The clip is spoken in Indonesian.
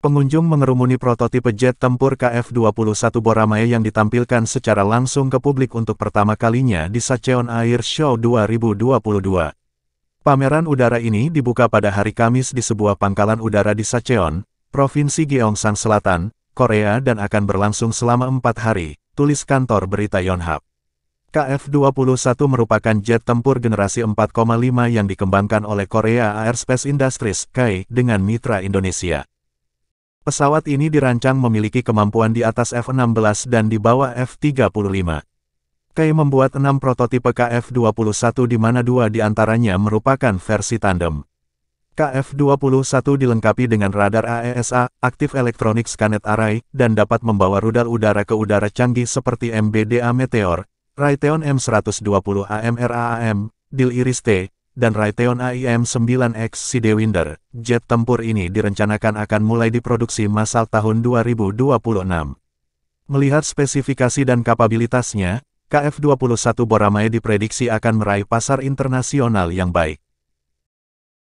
Pengunjung mengerumuni prototipe jet tempur KF-21 Boramae yang ditampilkan secara langsung ke publik untuk pertama kalinya di Sacheon Air Show 2022. Pameran udara ini dibuka pada hari Kamis di sebuah pangkalan udara di Sacheon, Provinsi Gyeongsang Selatan, Korea dan akan berlangsung selama empat hari, tulis kantor berita Yonhap. KF-21 merupakan jet tempur generasi 4,5 yang dikembangkan oleh Korea Aerospace Industries (KAI) e dengan mitra Indonesia. Pesawat ini dirancang memiliki kemampuan di atas F-16 dan di bawah F-35. Kay membuat enam prototipe KF-21 di mana dua di antaranya merupakan versi tandem. KF-21 dilengkapi dengan radar AESA, e aktif elektronik skanet array, dan dapat membawa rudal udara ke udara canggih seperti MBDA Meteor, Raytheon M120 AMRAAM, Dil Iris T, dan Raytheon AIM-9X Sidewinder, jet tempur ini direncanakan akan mulai diproduksi masal tahun 2026. Melihat spesifikasi dan kapabilitasnya, KF-21 Boramae diprediksi akan meraih pasar internasional yang baik.